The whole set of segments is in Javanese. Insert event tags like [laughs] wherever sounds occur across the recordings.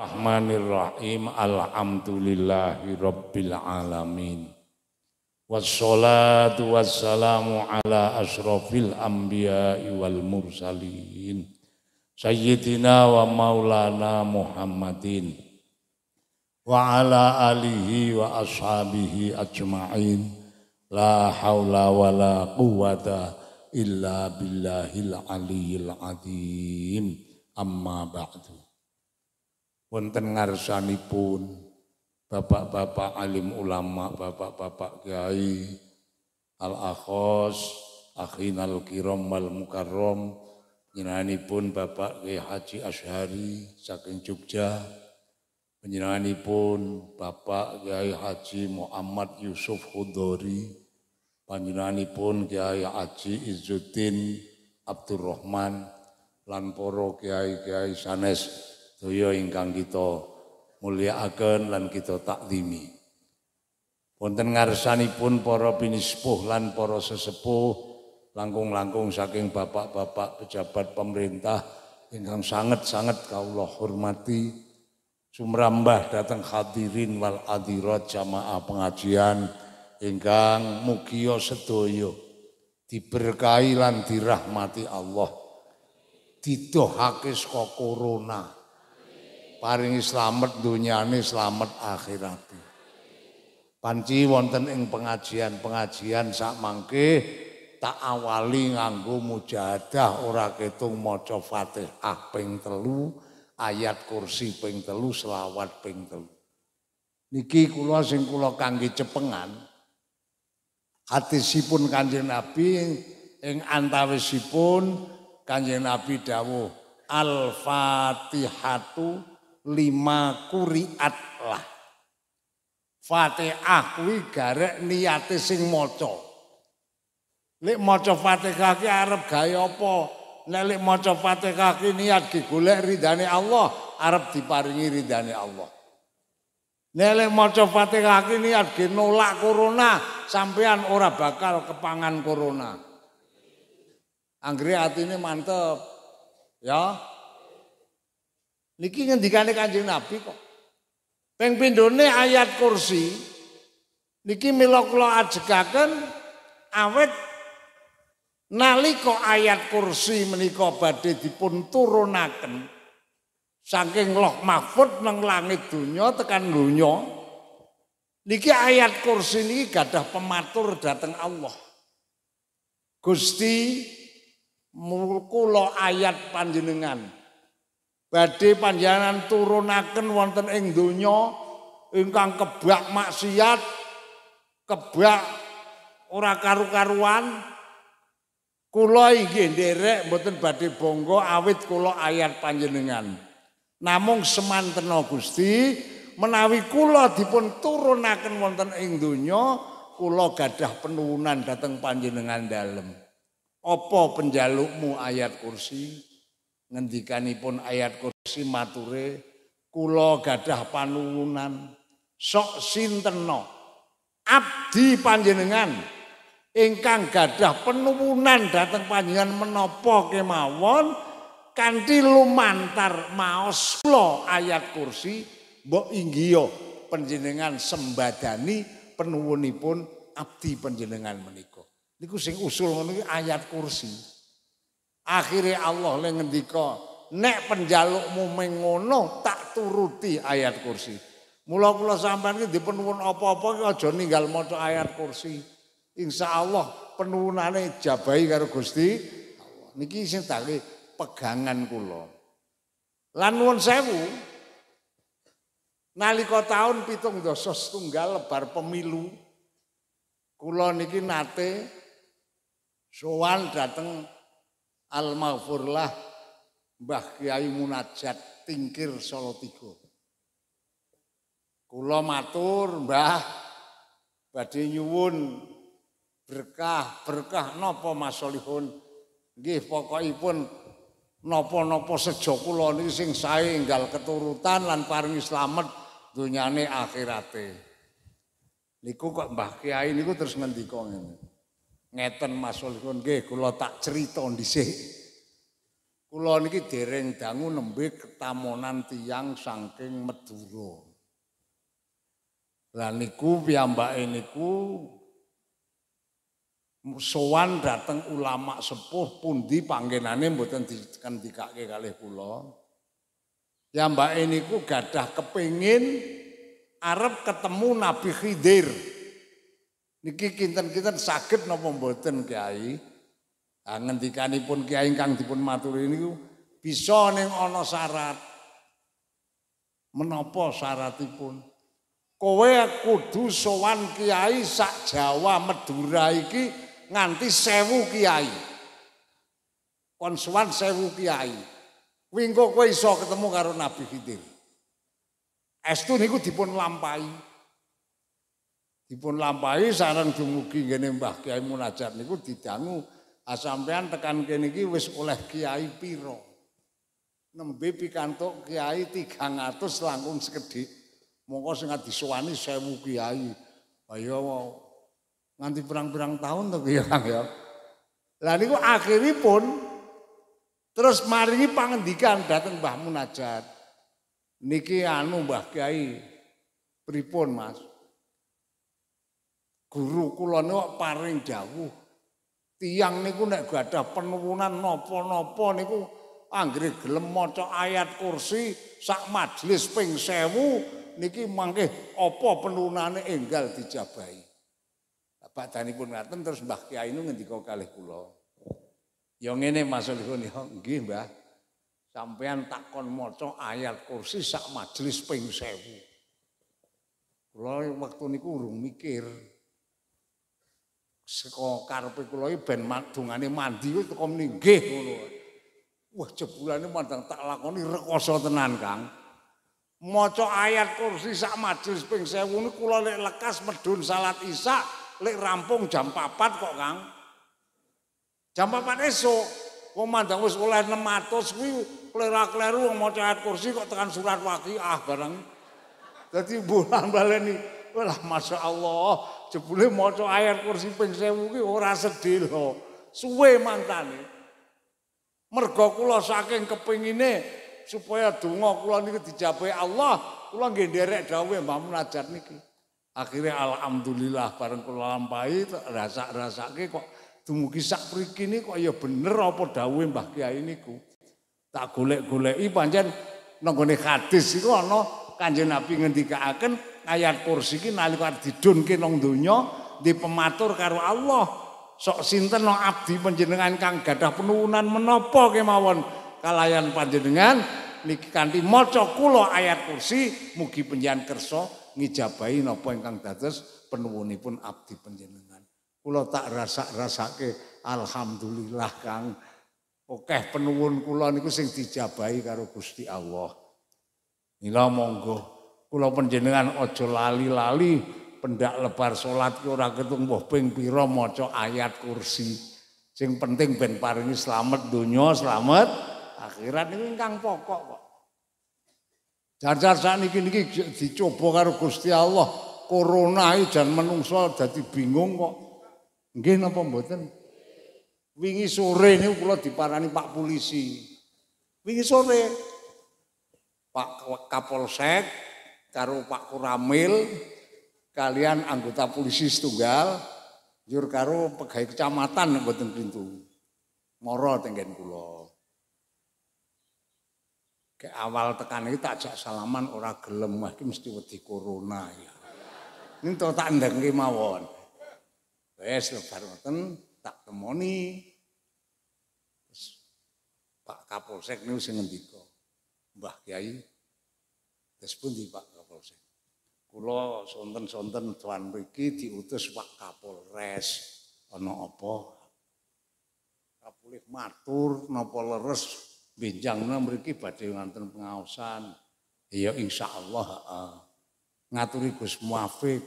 Rahmanirrahim Alhamdulillahi Rabbil Alamin Wassalatu wassalamu ala asrofil anbiya wal mursalin Sayyidina wa maulana Muhammadin Wa ala alihi wa ashabihi ajma'in La hawla wa la quwata illa billahil aliyil azim Amma ba'du wonten ngarsanipun bapak-bapak alim ulama, bapak-bapak kiai, al-akhos, akhinal kiram wal mukarram, pun Bapak Kiai Haji Ashari saking Jogja, pun Bapak Kiai Haji Muhammad Yusuf Hudori, pun Kiai Haji Izzuddin Abdurrahman, lan poro kiai-kiai sanes Soyo ingkang kita agen lan kita taklimi. Wonten ngarsanipun para pinispuh lan para sesepuh langkung-langkung saking bapak-bapak pejabat pemerintah ingkang sangat-sangat kawula hormati sumrambah dateng hadirin wal adirat jamaah pengajian ingkang mugia sedoyo diberkahi lan dirahmati Allah didohake saka corona paringi slamet donyane slamet akhirate. Panci wonten ing pengajian-pengajian sak mangke tak awali nganggo mujahadah ora ketung maca Fatihah ping telu, ayat kursi ping telu, selawat ping telu. Niki kula sing kula kangge cepengan hadisipun Kanjeng Nabi ing antawisipun Kanjeng Nabi dawuh Al-Fatihatu lima kuriat lah. Fatihah kuwi garek niate sing maca. Nek maca Fatihah ki arep gawe apa? Nek lek maca Fatihah ki niat ki ridhani ridane Allah, arep diparingi ridane Allah. Nek lek maca Fatihah ki niat ki nolak corona, sampean ora bakal kepangan corona. Anggere atine mantep. Ya, Niki ngendikane Kanjeng Nabi kok. Ping pindhone ayat kursi niki mila kula ajegaken awet nalika ayat kursi menika badhe dipun saking Loh Mahfud nang langit donya tekan donya niki ayat kursi niki gadah pematur dateng Allah. Gusti mulku lo ayat panjenengan. badhe panjenengan turunaken wonten ing donya ingkang kebak maksiat kebak ora karu-karuan kula inggih nderek mboten badhe bongo awit kula ayat panjenengan namung semantena Gusti menawi kula dipun turunaken wonten ing donya kula gadah penuhunan dhateng panjenengan dalem apa penjalukmu ayat kursi ngendikanipun ayat kursi mature kula gadah panuwunan sok sinteno abdi panjenengan ingkang gadah penuwunan dateng panjenengan menapa kemawon kanthi lumantar maos kula ayat kursi mbok inggiyo panjenengan sembadani penuwunipun abdi panjenengan menika niku sing usul ngono ayat kursi Akhirnya Allah le ngendika, nek penjalukmu mengono tak turuti ayat kursi. Mula kula sampean iki dipenuhun apa-apa ki aja ninggal maca ayat kursi. Insya Allah penuhunane jabai karo Gusti Allah. Niki sing tali pegangan kula. Lan nuwun sewu. Nalika tahun pitung dosa setunggal lebar pemilu. Kula niki nate sowan dateng Al-Maghfurlah Mbah Kiai Munajat Tingkir Solo Tigo. Kulo matur Mbah badhe nyuwun berkah berkah nopo Mas Solihun nggih pokokipun napa-napa sejo kula niki sing sae enggal keturutan lan paringi slamet dunyane akhirate. Niku kok Mbah Kiai niku terus ngendika ngene. ngeten Mas Solihun nggih kula tak crita dhisik. Kula niki dereng dangu nembe ketamonan tiyang saking Madura. Lah niku piyambake niku sowan dateng ulama sepuh pundi panggenane mboten dikendikake kalih kula. Piyambake niku gadah kepingin arep ketemu Nabi Khidir. Niki kinten-kinten sakit napa mboten Kiai? Ah ngendikanipun Kiai ingkang dipun maturi niku bisa ning ana syarat. Menapa syaratipun? Kowe kudu sowan Kiai sak Jawa Madura iki nganti sewu Kiai. Kon sowan sewu Kiai. Wingko kowe iso ketemu karo Nabi Khidir. Estu niku dipun lampahi. Ipun lampahi sareng dumugi ngene Mbah Kiai Munajat niku didangu asampean ah, tekan kene iki wis oleh kiai piro nembe pikantuk kiai 300 langkung sekedhik mongko sing disuwani 1000 kiai ayo nganti pirang-pirang tahun to ya [laughs] ya lah niku akhiripun terus maringi pangendikan dateng Mbah Munajat niki anu Mbah Kiai pripun Mas guru kula niku paring dawuh tiang niku nek gadah penuwunan napa-napa niku anggere gelem maca ayat kursi sak majelis ping 1000 niki mangke apa penuwunane enggal dijabahi pun ngaten terus Mbah Kiai niku ngendika kalih kula ya ngene maksudipun ya nggih Mbah sampean takon maca ayat kursi sak majelis ping 1000 kula wektu niku urung mikir saka karepe kula iki ben madungane mandi wis teko ninggih ngono. Wah, jebulane mandang tak lakoni rekoso tenan, Kang. Maca ayat kursi sak majelis ping 1000 niku kula lek lekas medhun salat Isya lek rampung jam 4 kok, Kang. Jam 4 esuk wong mandang wis oleh 600 kuwi kleru-kleru wong maca ayat kursi kok tekan surat ah bareng. Dadi bulan baleni Walah masya Allah, jebule maca air kursi ping sewu ki ora sedih lho. Suwe mantane. Mergo kula saking kepingine supaya donga kula niku dijabahi Allah, kula nggih nderek dawuhe Mbah Munajat niki. Akhire alhamdulillah bareng kula lampahi rasak-rasake kok dumugi sak priki niki kok ya bener apa dawuhe Mbah Kiai niku. Tak golek-goleki pancen nanggone hadis iku ana Kanjeng Nabi ngendikaaken ayat kursi ini nalika ke nong dunyo di pematur karo Allah. Sok sinten nong abdi panjenengan kang gadah penurunan menopo kemawon kalayan panjenengan niki kanti moco kulo ayat kursi mugi kerso kersa ngijabahi kang ingkang dados pun abdi panjenengan. kulo tak rasa rasa ke alhamdulillah Kang. Okeh penuhun kuloan itu sing dijabai karo Gusti Allah. nila monggo kula panjenengan aja lali-lali pendak lebar salat ki ora ketung mbuh ping pira maca ayat kursi. Sing penting ben paringi slamet donya, slamet akhirat niku ingkang pokok kok. Jar-jar sakniki niki dicoba karo Gusti Allah, corona iki e jan menungsa dadi bingung kok. Nggih napa mboten? Wingi sore niku kula diparani Pak Polisi. Wingi sore Pak Kapolsek karo Pak Kuramil kalian anggota polisi setunggal jur karo pegawai kecamatan mboten pintu moro tenggen kula ke awal tekan iki tak jak salaman orang gelem wah mesti wedi corona ya ini tak ndengke mawon wes lebar ngoten tak temoni terus Pak Kapolsek niku sing ngendika Mbah Kiai terus pun di Pak sakterusé. Kula sonten-sonten tuan mriki diutus wak Kapolres ana apa? Kapolres matur napa leres benjangna mriki badhe wonten pengaosan. Ya insyaallah heeh. Ngaturi Gus Muafiq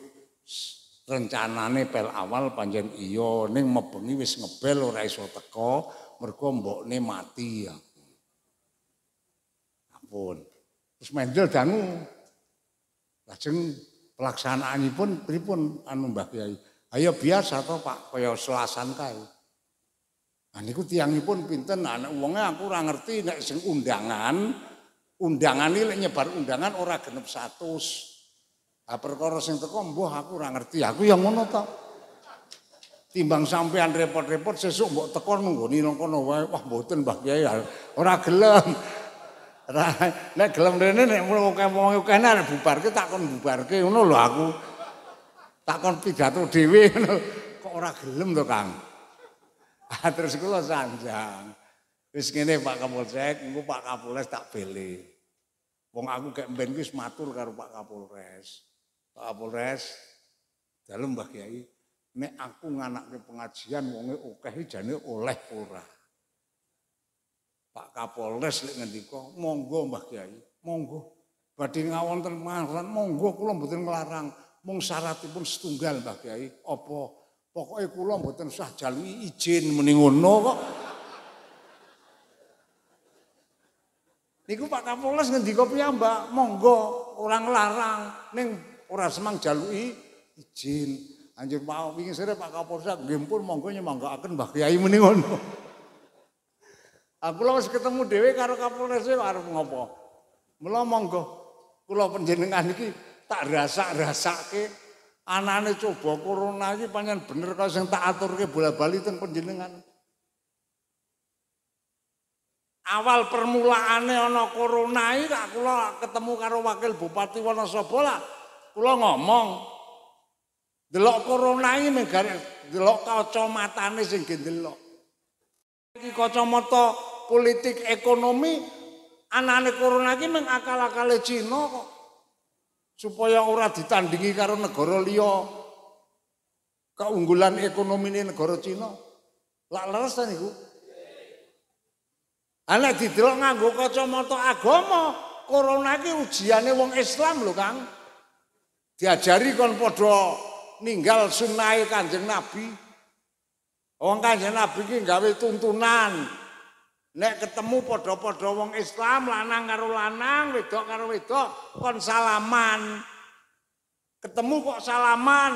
rencanane pel awal panjen iya ning mebengi wis ngebel ora iso teko mergo mbokne mati ya. Ampun. Terus mendel danu. Lajeng pelaksanaannya pun pripun anu Mbah Kiai. Ayo biasa toh Pak, kaya selasan kae. Nah niku tiyangipun pinten anak wonge aku ora ngerti nek sing undangan undangan iki nyebar undangan ora genep 100. Ah perkara sing teko mbuh aku ora ngerti, aku yang ngono toh. Timbang sampean repot-repot sesuk mbok teko nunggu nang kono wae, wah mboten Mbah Kiai. Ora gelem. nek gelem rene nek wong kene arep bubarke takon bubarke ngono lho aku. Takon pidato dhewe ngono. Kok ora gelem to, Kang? Ah terus kula sanjang. Wis ngene Pak Kapolsek, engko Pak Kapolres tak bele. Wong aku kek mben wis matur karo Pak Kapolres. Pak Kapolres dalem Mbah Kiai, nek aku nganakke pengajian wonge akeh jane oleh ora. Pak Kapolres lek ngendika monggo Mbah Kiai, monggo. Badhe ngawonten marang monggo kula mboten nglarang, mung syaratipun setunggal Mbah Kiai, apa pokoke kula mboten usah jalui izin muni ngono kok. Niku Pak Kapolres ngendika piyambak, monggo orang larang ning ora semang jalui izin. Anjur mau wingi sore Pak Kapolres nggih pun monggo akan Mbah Kiai muni ngono. Aku ah, lo ketemu dewe karo kapolres dewe arep ngopo. Mula monggo kula panjenengan iki tak rasak-rasake anane coba corona iki pancen bener kok sing tak aturke bola-bali teng panjenengan. Awal permulaane ana corona iki tak kula ketemu karo wakil bupati Wonosobo lah. Kula ngomong delok corona iki menggarek delok kacamatane sing gendelok. Iki kacamata politik ekonomi anane corona iki mung akal-akale Cina kok supaya ora ditandingi karo negara liya keunggulan ekonomi negara Cina lak leres ta niku ana didelok nganggo kacamata agama corona iki ujiane wong Islam lho Kang diajari kon padha ninggal sunnah Kanjeng Nabi wong Kanjeng Nabi iki gawe tuntunan Nek ketemu padha-padha wong Islam, lanang karo lanang, wedok karo wedok, kon salaman. Ketemu kok salaman.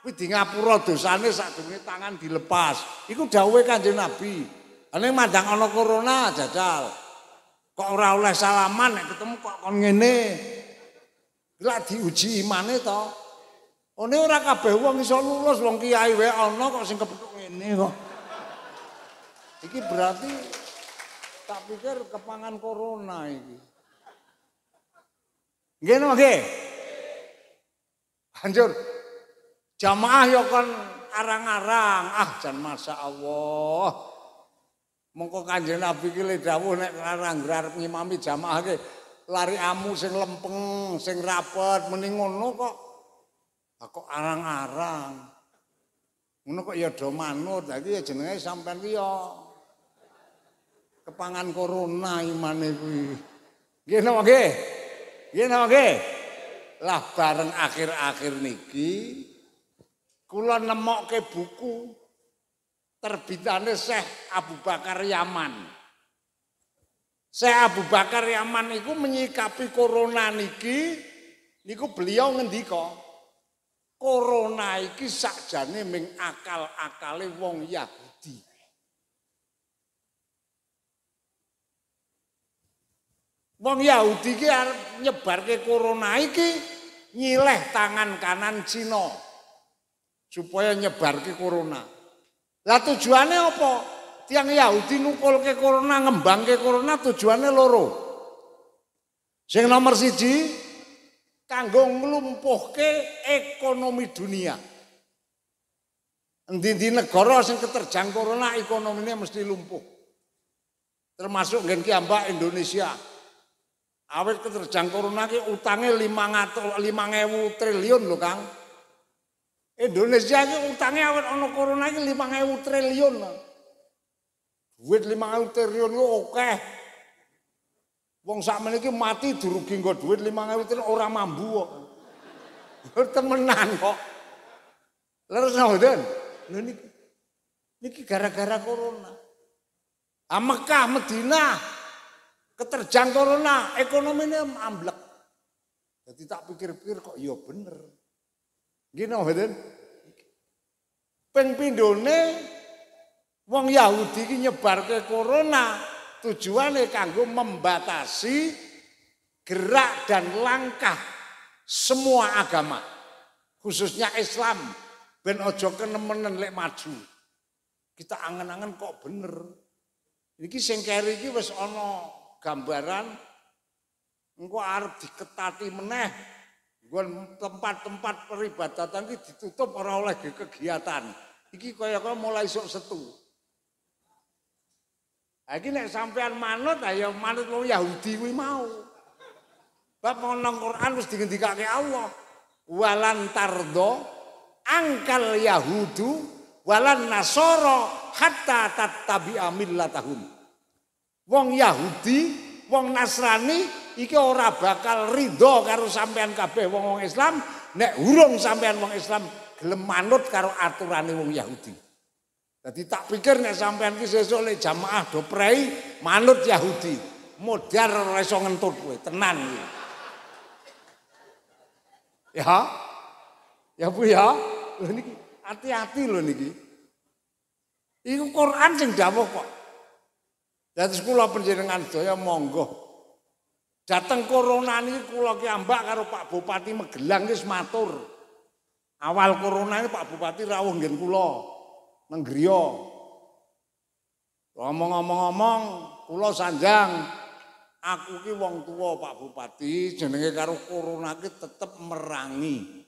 Kuwi di ngapura dosane sadurunge tangan dilepas. Iku dawuhe Kanjeng Nabi. Ana mandang ana corona jajal. Kok ora oleh salaman nek ketemu kok kon ngene. Lah diuji imane to. Ono ora kabeh wong iso lulus wong kiai wae ana kok sing kepethuk ngene kok. Iki berarti tak pikir kepangan corona ini. Gini oke, hancur. Jamaah yo kan arang-arang, ah dan masa Allah. Mengko kanjeng Nabi ki le dawuh nek arang grar ngimami jamaah ke lari amu sing lempeng, sing rapet, muni ngono kok. Aku arang-arang. Ngono kok ya do manut, lagi ya jenenge sampean ki yo kepangan corona iman itu. Gini oke, gini oke. Lah bareng akhir-akhir niki, kula nemok ke buku terbitannya Syekh Abu Bakar Yaman. Syekh Abu Bakar Yaman itu menyikapi corona niki, niku beliau ngendiko. Corona iki sakjane mengakal-akali wong Yahudi. Wong Yahudi ki arep nyebarke corona iki nyileh tangan kanan Cina supaya nyebarke corona. Lah tujuannya apa? Tiang Yahudi ke corona, ke corona tujuannya loro. Sing nomor siji kanggo ke ekonomi dunia. endi di negara sing keterjang corona ekonominya mesti lumpuh. Termasuk nggen ambak Indonesia. awet keterjang corona ki utange 500 5000 triliun lho Kang. Indonesia ki utange awet ana corona ki 5000 triliun. Duit 5000 triliun ku akeh. Wong sak meniki mati dirugi nggo duit 5000 triliun ora mambu kok. Temenan kok. Leres no, Den. Lho niki niki gara-gara corona. Ah Mekah, Madinah, Keterjang corona, ekonominya amblek. Jadi tak pikir-pikir kok ya bener. Gini mboten. Ping pindhone wong Yahudi ini nyebar ke corona tujuannya kanggo membatasi gerak dan langkah semua agama khususnya Islam ben ojo kenemenen lek maju kita angen-angen kok bener Ini sing keri iki wis ana gambaran engko arep diketati meneh nggon tempat-tempat peribadatan iki ditutup ora oleh kegiatan. Iki kaya-kaya mulai sok setu. Ha iki nek sampean manut ha ya manut wong Yahudi kuwi mau. Bab nang Quran wis digendikake Allah. Walan tardo angkal Yahudu walan nasoro hatta tatabi millatahum. wong Yahudi, wong Nasrani iki ora bakal ridho karo sampean kabeh wong-wong Islam nek urung sampean wong Islam gelem manut karo aturane wong Yahudi. Jadi tak pikir nek sampean iki sesuk lek jamaah do prei manut Yahudi. Modar ora iso ngentut kowe, tenan kowe. Ya. Ya Bu ya. Lho niki hati-hati lho niki. Iku Quran sing dawuh kok. Dados kula panjenengan daya monggo. Dateng corona niki kula ki ambak karo Pak Bupati Megelang wis matur. Awal corona ini Pak Bupati rawuh nggen kula nang griya. Omong-omong-omong kula sanjang aku ki wong tua Pak Bupati jenenge karo corona ki tetep merangi.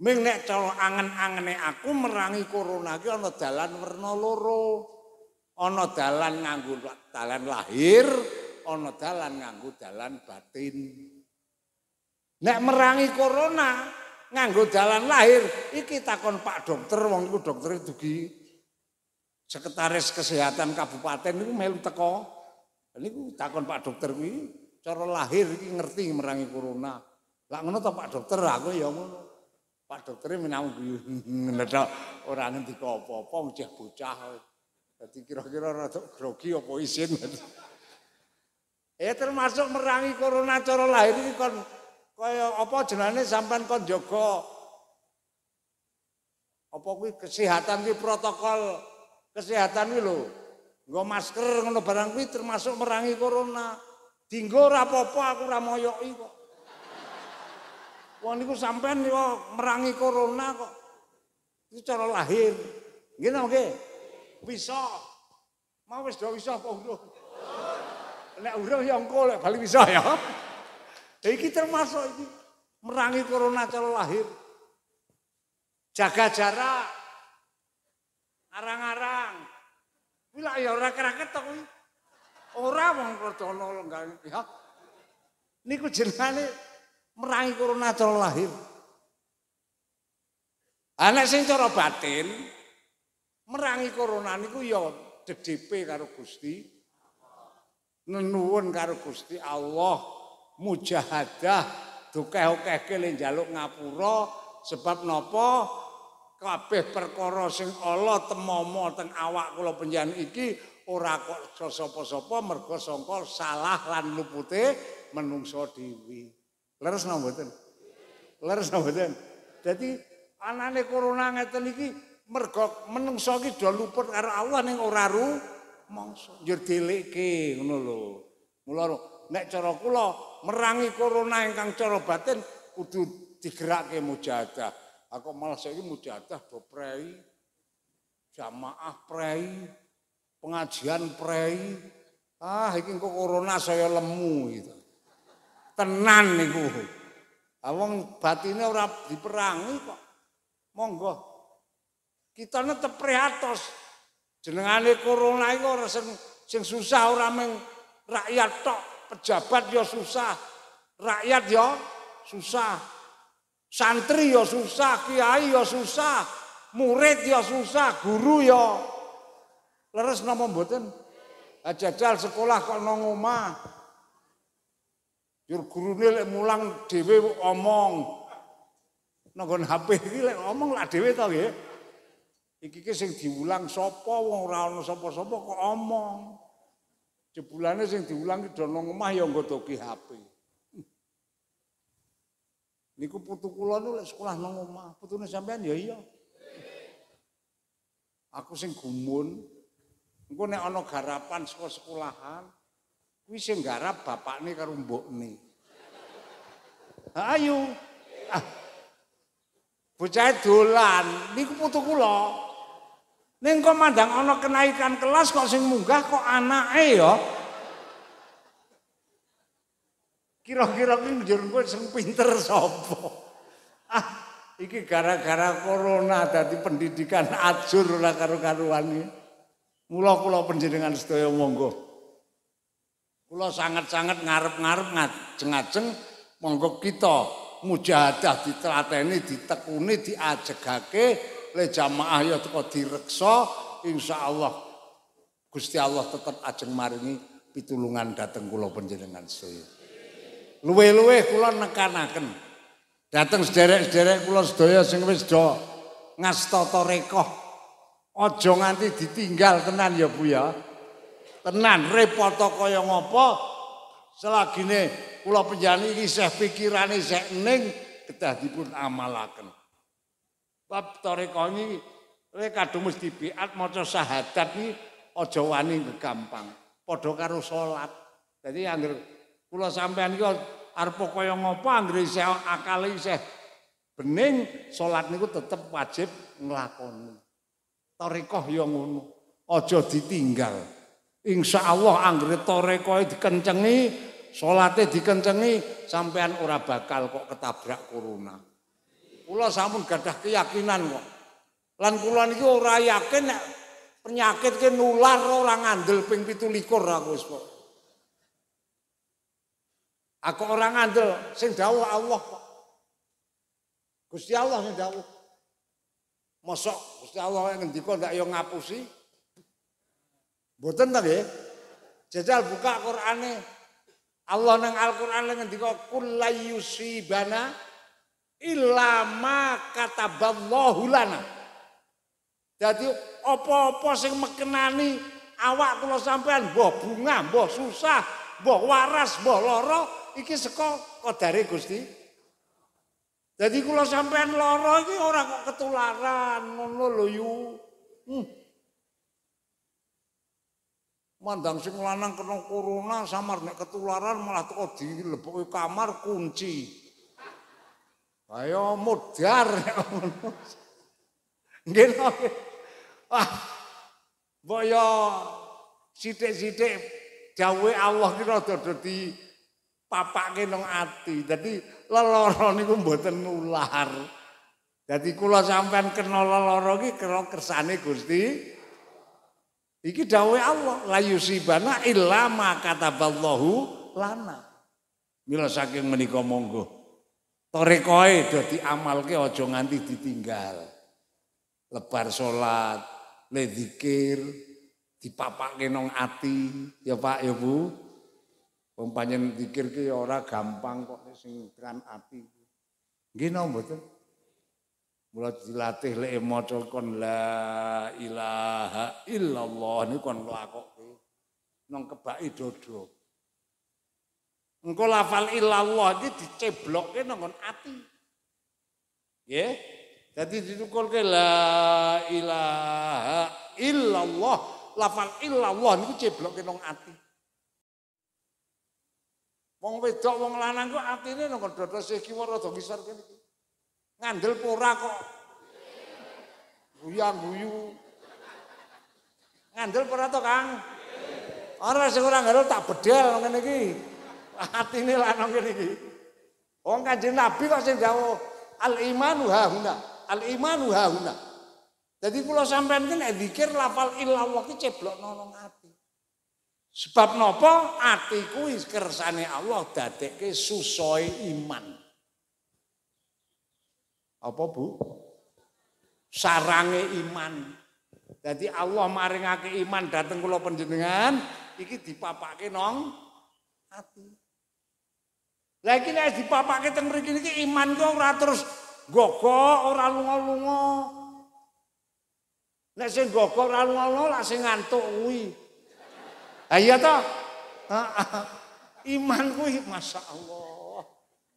Ming nek cara angen-angene aku merangi corona ki ana dalan werna loro. ana dalan nganggo dalan lahir, ana dalan nganggo dalan batin. Nek merangi corona nganggo dalan lahir, iki takon Pak Dokter, wong iku dokter dugi sekretaris kesehatan kabupaten niku melu teko. Niku takon Pak Dokter kuwi cara lahir iki ngerti merangi corona. Lah ngono to Pak Dokter, aku ya ngono. Pak Dokter menawa ngene tok ora ngendi apa-apa, bocah. Jadi kira-kira rada grogi apa isin. [laughs] ya termasuk merangi corona cara lahir iki kon kaya apa jenenge sampean kon jaga apa kuwi kesehatan kuwi protokol kesehatan kuwi lho. Nggo masker ngono barang kuwi termasuk merangi corona. Dinggo ora apa-apa aku ora moyoki kok. Wong niku sampean merangi corona kok. Itu cara lahir. Gini nggih? Bisa. Mau wis do bisa apa urung? udah urung ya engko lek bali bisa ya. Iki termasuk iki merangi corona terlahir, lahir. Jaga jarak. Arang-arang. Kuwi lak ya ora orang to kuwi. Ora wong prodana lenggah ya. Niku jenenge merangi corona terlahir. lahir. Anak sing cara batin, merangi corona niku ya DDP karo Gusti nenuwun karo Gusti Allah mujahadah dukeh-ukeh kele njaluk ngapura sebab nopo kabeh perkara sing Allah temomo teng awak kula penjan iki ora kok sapa-sapa mergo sangka salah lan lupute menungso dewi leres napa mboten leres napa mboten dadi anane corona ngeten iki mergo menungso iki do luput karo awan ning ora ru mangsa njur dileke ngono lho mula nek cara kula merangi corona ingkang cara batin kudu digerakke mujahadah aku malah saiki mujahadah do prei jamaah prei pengajian prei ah iki kok corona saya lemu gitu tenan niku Awang ah, batine ora diperangi kok monggo kita tetap prihatos jenengane corona iku ora sing, sing susah ora meng rakyat tok pejabat ya susah rakyat ya susah santri ya susah kiai ya susah murid ya susah guru ya leres napa mboten ajajal sekolah kok nang omah yur gurune lek mulang dhewe omong nanggon HP iki lek omong lak dhewe to nggih Iki ki sing diulang sapa wong ora ana sapa-sapa kok omong. Jebulane sing diulang ki dono omah ya nggo HP. Niku putu kula nu sekolah nang omah, putune sampean ya iya. Aku sing gumun. Engko nek ana garapan saka sekolahan, kuwi sing garap bapakne karo mbokne. Ayo. Ah. Bocah dolan niku putu kula. Neng kok mandang ono kenaikan kelas kok sing munggah kok anak eh yo. Kira-kira ini menjurun gue sing pinter sopo. Ah, iki gara-gara corona dari pendidikan acur lah karu-karuan ini. Mula kula penjaringan sedaya monggo. Kula sangat-sangat ngarep-ngarep ngajeng-ngajeng monggo kita mujahadah ditelateni, ditekuni, diajegake, le jamaah ya teko direksa insyaallah Gusti Allah tetap ajeng maringi pitulungan dateng kula panjenengan sedaya. Luwe-luwe kula nekanaken dateng sederek-sederek kula sedaya sing wis do ngastata Aja nganti ditinggal tenan ya Bu ya. Tenan repot kaya ngapa selagine kula panjenengan iki isih pikirane sik ning kedah dipun amalaken. Bab tarekah ini mereka kadung mesti biat maca syahadat ini ojo wani gampang. Padha karo salat. anggere kula sampean iki arpo kaya ngopo anggere saya akali saya bening sholat niku tetap wajib ngelakon. Tarekah yang ngono. ditinggal. Insya Allah anggere tarekah dikencengi, sholatnya dikencengi sampean ora bakal kok ketabrak corona. Kula sampun gadah keyakinan kok. Lan kula niki ora yakin nek penyakit ki nular ora ngandel ping 17 aku wis kok. Aku ora ngandel sing dawuh Allah kok. Gusti Allah sing dawuh. Mosok Gusti Allah ngendika ndak yo ngapusi. Mboten ta nggih? Jajal buka Qur'ane. Allah nang Al-Qur'an ngendika kulayusi bana ilama kata lana. Jadi opo-opo opo sing mekenani awak kula sampean mbah bunga, mbah susah, mbah waras, mbah loro, iki kok kodare Gusti. Jadi kula sampean loro iki orang kok ketularan ngono lho Hmm. Mandang sing lanang kena corona samar nek ketularan malah teko dileboki kamar kunci. Ayo mudar. Nggih Wah. Mbok yo sithik-sithik dawuhe Allah ki rada dadi papake nang ati. Dadi lelara niku mboten ular. Dadi kula sampean kena lelara ki kena kersane Gusti. Iki dawuhe Allah, la yusibana illa ma kataballahu lana. Mila saking menika monggo. Torekoe dadi amalke aja nganti ditinggal. Lebar salat, le zikir, dipapake nang ati, ya Pak, ya Bu. Wong panjen zikir ki ora gampang kok sing kan ati. Nggih napa mboten? Mula dilatih lek maca kon la ilaha illallah niku kon lakoke nang kebaki dodok. Engko lafal illallah iki diceblokke nang kon ati. Nggih. Dadi ditukulke la ilaha illallah, lafal illallah niku ceblokke nang ati. Wong wedok wong lanang kok atine nang kon dodo sih kiwa rada ngisor kene iki. Ngandel pora kok. Guyang guyu. Ngandel pora to, Kang? Ora sing ora ngandel tak bedel ngene iki. hati ini lanang ini, Wong Kanjeng Nabi kok sing dawuh al imanu hauna, al imanu hauna. Jadi kula sampean kan nek zikir lafal illallah ki ceblok nang ati. Sebab nopo ati kuwi kersane Allah dadekke susoi iman. Apa Bu? Sarange iman. Jadi Allah maringake iman dateng kula panjenengan iki dipapake nong ati. Lagi nih di papa kita ngeri ini iman gue ora terus gogok, ora lungo lungo. Nih sih gogok, ora lungo lungo lah sih ngantuk wi. Ayo toh [laughs] iman gue masa Allah.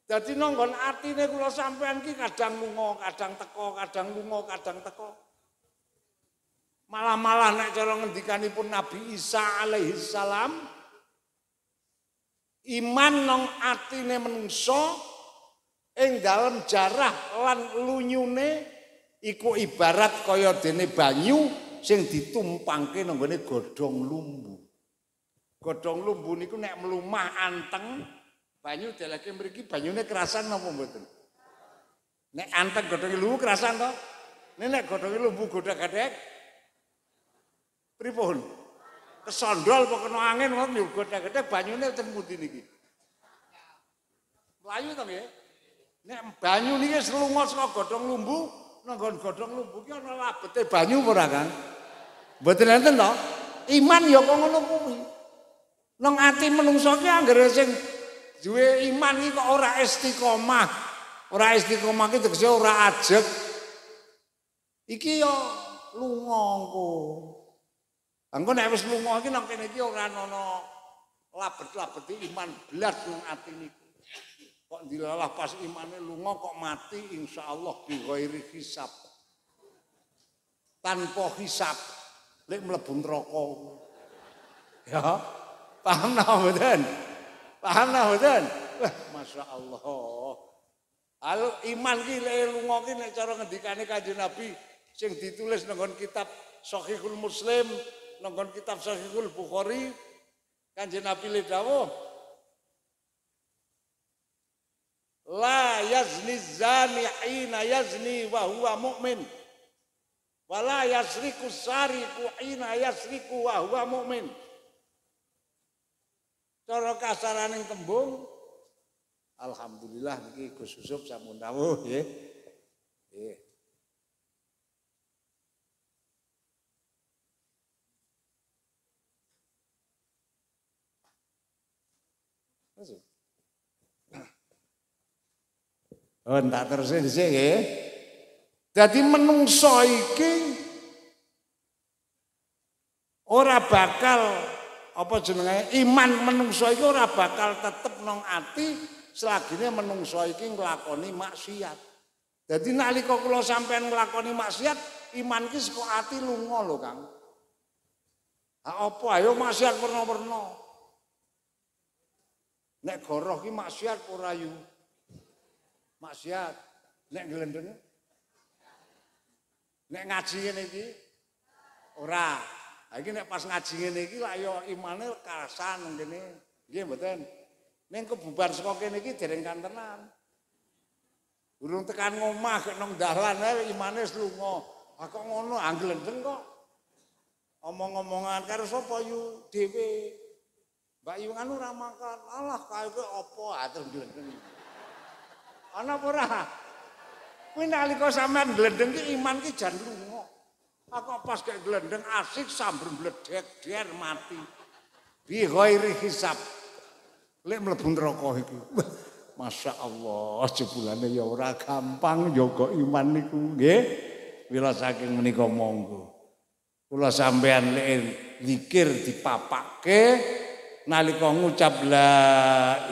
Jadi nonggon arti nih kalau sampean kadang lungo kadang teko kadang lungo kadang teko. Malah malah nih cara ngendikanipun Nabi Isa alaihissalam iman nang atine menungso ing dalem jarah lan lunyune iku ibarat kaya dene banyu sing ditumpangke nang godhong lumbu. Godhong lumbu niku nek mlumah anteng banyu dalake mriki banyune kerasan napa mboten? Nek anteng godhonge lumbu kerasan to? Nek nek godhonge lumbu godhak-gadhek pripun? kesondol apa kena angin ngono yo gote-gote banyune ten mudi niki. Melayu to nggih. Nek banyu niki selunga saka godhong lumbu, nang godhong lumbu iki ana labete banyu ora kan? Mboten enten to? Iman yo kok ngono kuwi. Nang ati menungsa ki anggere sing duwe iman iki kok ora istiqomah. Ora istiqomah ki tegese ora ajeg. Iki yo lunga kok. Engko nek wis lunga iki nang kene iki ora ana labet-labet iman blas nang ati niku. Kok dilalah pas imane lunga kok mati insyaallah bi ghairi hisab. Tanpa hisab lek mlebu neraka. Ya. Paham ta mboten? Paham ta mboten? Wah, masyaallah. Al iman ki lek lunga ki nek cara ngendikane Kanjeng Nabi sing ditulis nang kitab Sahihul Muslim nongkon kitab Sahihul Bukhari Kanjeng Nabi le dawuh La yazni zani hina yazni wa huwa mu'min. Wa la yasriku sariku ina yasriku wa huwa mu'min. Cara kasarane tembung Alhamdulillah niki Gus Yusuf sampun dawuh nggih. Nggih. Oh, entah terusin sih ya. Jadi menungso iki ora bakal apa jenenge iman menungso iki ora bakal tetep nang ati selagine menungso iki nglakoni maksiat. Jadi nalika kula sampean nglakoni maksiat, iman ki saka ati lunga lho Kang. Ha apa ayo maksiat perno-perno. Nek goroh ki maksiat ora yu. maksiat nek ngelendeng nek ngaji ngene iki ora iki nek pas ngaji ngene iki lak yo imane kasan ngene nggih mboten ning kebubar saka kene iki dereng kantenan urung tekan ngomah kok nang dalan eh, imane slunga aku ngono anggelendeng kok omong-omongan karo sapa yu dhewe Mbak Yu kan ora makan. Allah kae opo atur ngelendeng. Ana apa ora? Kuwi nalika sampean glendeng ki iman ki jan lunga. Aku pas kayak glendeng asik sambar meledek der mati. Bi ghairi hisab. Lek mlebu neraka iki. [laughs] Masya Allah, jebulannya ya ora gampang yoga iman niku nggih. Wila saking menika monggo. Kula sampean lek zikir dipapakke nalika ngucap la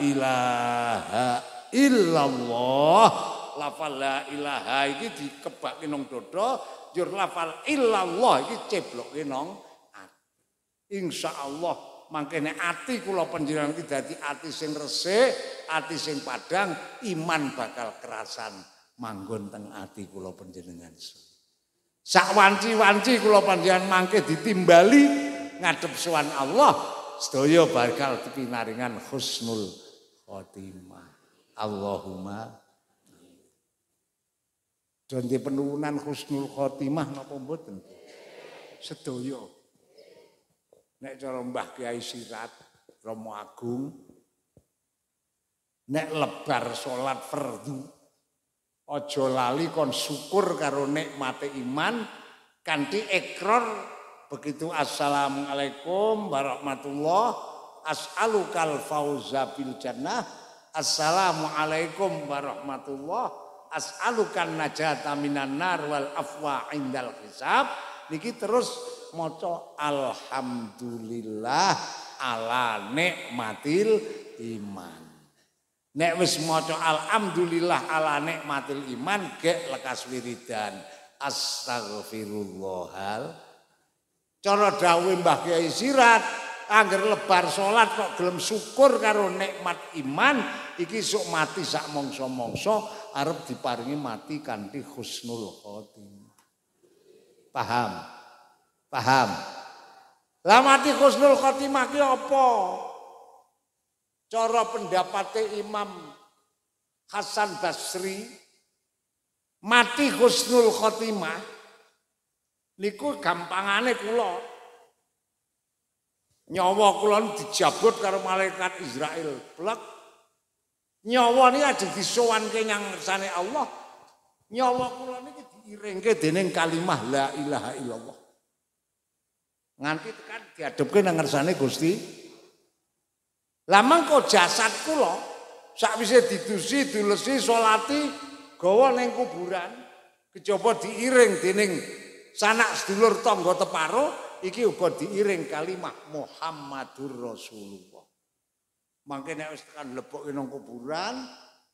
ilaha illallah lafal la ilaha iki dikebaki nang dada jur lafal illallah iki cebloke nang insyaallah mangkene ati kula panjenengan iki dadi ati sing resik ati sing padhang iman bakal kerasan manggon teng ati kula panjenengan sak wanci-wanci kula panjenengan mangke ditimbali ngadep sowan Allah sedaya bakal dipinaringan husnul khotimah Allahumma Donti penurunan khusnul khotimah napa mboten? Sedaya. Nek cara Mbah Kiai Sirat Romo Agung nek lebar salat fardu aja lali kon syukur karo nikmate iman kanthi ikrar begitu assalamualaikum warahmatullahi as'alukal fauza bil jannah Assalamualaikum warahmatullah as'alukan najata minan nar wal afwa indal hisab niki terus moco alhamdulillah ala nikmatil iman nek wis moco alhamdulillah ala nikmatil iman ge lekas wiridan astagfirullahal cara dawuh Mbah Kiai Sirat Angger lebar salat kok gelem syukur karo nikmat iman iki sok mati sak mongso-mongso arep diparingi mati kanthi husnul khotimah. Paham? Paham? Lah mati husnul khotimah ki apa? Cara pendapatnya Imam Hasan Basri mati husnul khotimah niku gampangane kula Nyawa kula dijabut karo malaikat Israel. Plek. Nyawa ini ada disowan ke yang sana Allah. Nyawa kula ini diiringke dening kalimah la ilaha illallah. Nganti tekan diadepke nang ngersane Gusti. Lamang kok jasad kula sakwise didusi, dulesi, salati gawa ning kuburan kecoba diiring dening sanak sedulur tangga teparo iki uga diiring kalimah Muhammadur Rasulullah. Mangke nek wis tekan lebok nang kuburan,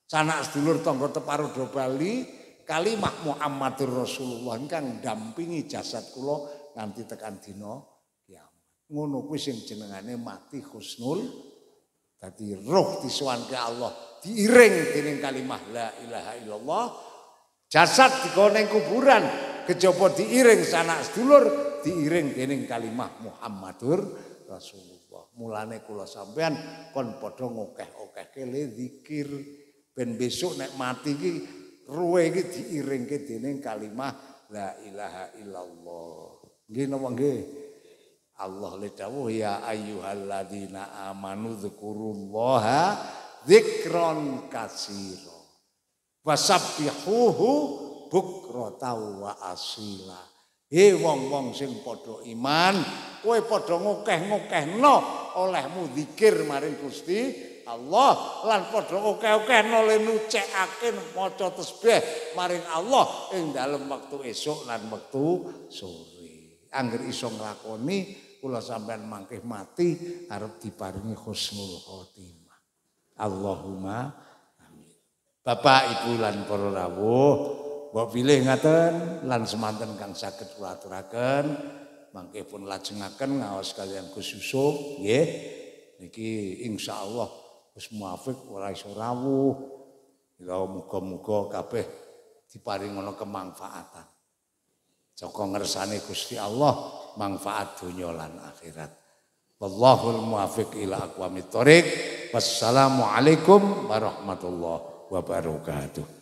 sanak sedulur tangga teparo do Bali, Kalimah Muhammadur Rasulullah ingkang dampingi jasad kula nganti tekan dina kiamat. Ngono kuwi sing jenengane mati husnul Tadi roh disuan Allah diiring dengan kalimah la ilaha illallah. Jasad digoneng kuburan kejopo diiring sana sedulur diiring dening kalimah Muhammadur Rasulullah. Mulane kula sampean kon padha ngokeh okeh le zikir ben besok nek mati iki ruwe iki diiringke dening kalimah la ilaha illallah. Nggih napa nggih? Allah le dawuh ya ayyuhalladzina amanu dzkurullaha dzikron katsira. Wasabbihuhu bukrota wa asila. Hei wong-wong sing padha iman, kowe padha ngokeh-ngokehno Oleh zikir maring Gusti Allah lan padha ngokeh-ngokehno le nucekake maca tasbih maring Allah ing dalem wektu esuk lan wektu sore. Angger iso nglakoni kula sampean mangke mati arep diparingi husnul khotimah. Allahumma amin. Bapak Ibu lan para rawuh Kula pilih ngaten lan semanten kang sakit kula aturaken mangke pun lajengaken ngaos kaliyan Gus ya nggih niki insyaallah Gus Muafik ora iso rawuh ya muga-muga kabeh diparingana kemanfaatan Joko ngersane Gusti Allah manfaat dunia lan akhirat wallahul muwafiq ila aqwamit thoriq wassalamualaikum warahmatullahi wabarakatuh